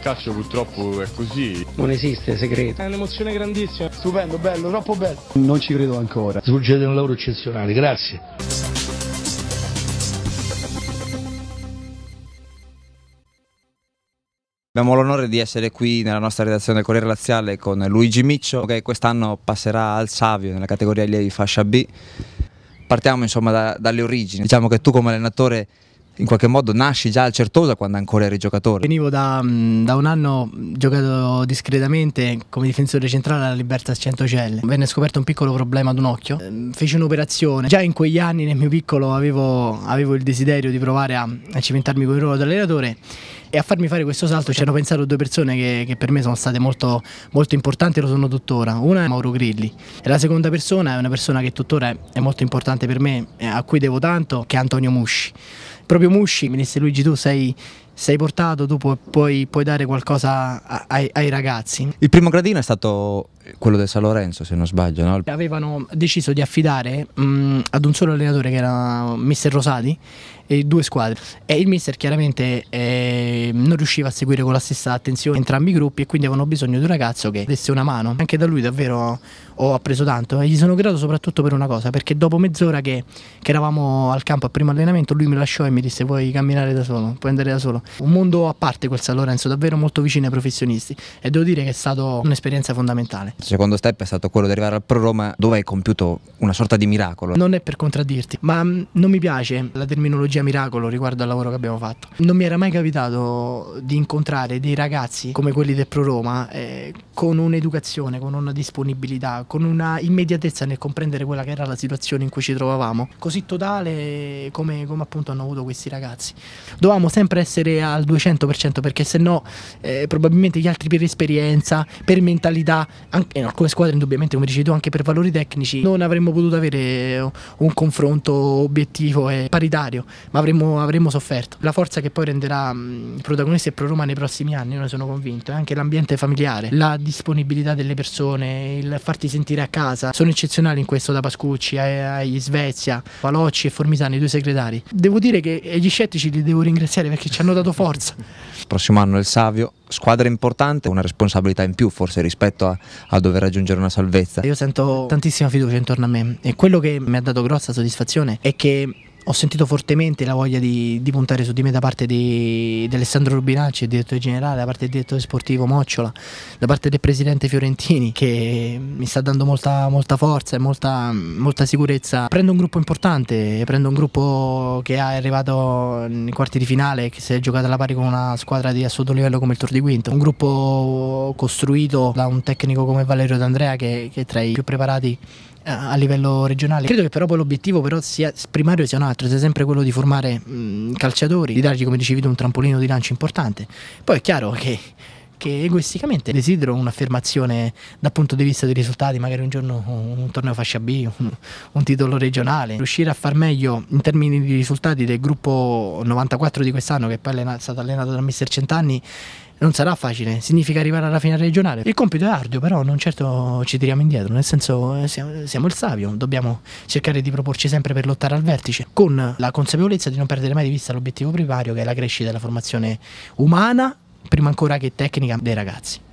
calcio purtroppo è così. Non esiste segreto. È un'emozione grandissima. Stupendo, bello, troppo bello. Non ci credo ancora. Succede un lavoro eccezionale, grazie. Abbiamo l'onore di essere qui nella nostra redazione del Corriere Laziale con Luigi Miccio che quest'anno passerà al Savio nella categoria di fascia B. Partiamo insomma da, dalle origini, diciamo che tu come allenatore in qualche modo nasci già al Certosa quando ancora eri giocatore. Venivo da, mm, da un anno giocato discretamente come difensore centrale alla Libertas Centocelle. Venne scoperto un piccolo problema ad un occhio. Ehm, feci un'operazione. Già in quegli anni nel mio piccolo avevo, avevo il desiderio di provare a, a cimentarmi con il ruolo dell'allenatore e a farmi fare questo salto ci hanno pensato due persone che, che, per me sono state molto, molto importanti e lo sono tuttora. Una è Mauro Grilli e la seconda persona è una persona che tuttora è molto importante per me, a cui devo tanto, che è Antonio Musci proprio Musci mi disse Luigi tu sei, sei portato, tu puoi, puoi, dare qualcosa ai, ai, ragazzi. Il primo gradino è stato quello del San Lorenzo se non sbaglio. No? Avevano deciso di affidare mh, ad un solo allenatore che era Mister Rosati eh, due squadre. E il mister chiaramente eh, non riusciva a seguire con la stessa attenzione entrambi i gruppi e quindi avevano bisogno di un ragazzo che desse una mano. Anche da lui davvero ho appreso tanto e gli sono grato soprattutto per una cosa, perché dopo mezz'ora che, che, eravamo al campo a primo allenamento lui mi lasciò e mi disse vuoi camminare da solo, puoi andare da solo. Un mondo a parte quel San Lorenzo, davvero molto vicino ai professionisti e devo dire che è stata un'esperienza fondamentale. Il secondo step è stato quello di arrivare al Pro Roma dove hai compiuto una sorta di miracolo. Non è per contraddirti, ma mm, non mi piace la terminologia sia miracolo riguardo al lavoro che abbiamo fatto. Non mi era mai capitato di incontrare dei ragazzi come quelli del Pro Roma eh, con un'educazione, con una disponibilità, con una immediatezza nel comprendere quella che era la situazione in cui ci trovavamo, così totale come, come appunto hanno avuto questi ragazzi. Dovevamo sempre essere al 200% perché se no eh, probabilmente gli altri per esperienza, per mentalità, anche in alcune squadre indubbiamente come dici tu anche per valori tecnici non avremmo potuto avere un confronto obiettivo e paritario ma avremmo, avremmo sofferto. La forza che poi renderà mh, mm, protagonista e pro-Roma nei prossimi anni, ne sono convinto, è anche l'ambiente familiare, la disponibilità delle persone, il farti sentire a casa. Sono eccezionali in questo da Pascucci, agli Svezia, Palocci e Formisani, i due segretari. Devo dire che gli scettici li devo ringraziare perché ci hanno dato forza. Il prossimo anno il Savio, squadra importante, una responsabilità in più forse rispetto a, a, dover raggiungere una salvezza. Io sento tantissima fiducia intorno a me e quello che mi ha dato grossa soddisfazione è che ho sentito fortemente la voglia di, di, puntare su di me da parte di, di Alessandro Rubinacci, il direttore generale, da parte del direttore sportivo Mocciola, da parte del presidente Fiorentini che mi sta dando molta, molta forza e molta, molta, sicurezza. Prendo un gruppo importante, prendo un gruppo che è arrivato nei quarti di finale, che si è giocato alla pari con una squadra di assoluto livello come il Tour di Quinto, un gruppo costruito da un tecnico come Valerio D'Andrea che, che è tra i più preparati a livello regionale. Credo che però poi l'obiettivo però sia, primario sia un altro, sia sempre quello di formare mh, calciatori, di dargli come dicevi tu un trampolino di lancio importante. Poi è chiaro che che egoisticamente desidero un'affermazione dal punto di vista dei risultati, magari un giorno un torneo fascia B, un, un, titolo regionale, riuscire a far meglio in termini di risultati del gruppo 94 di quest'anno che poi è stato allenato da mister Centanni non sarà facile, significa arrivare alla finale regionale. Il compito è arduo, però non certo ci tiriamo indietro, nel senso eh, siamo, siamo il savio, dobbiamo cercare di proporci sempre per lottare al vertice, con la consapevolezza di non perdere mai di vista l'obiettivo primario che è la crescita della formazione umana, prima ancora che tecnica dei ragazzi.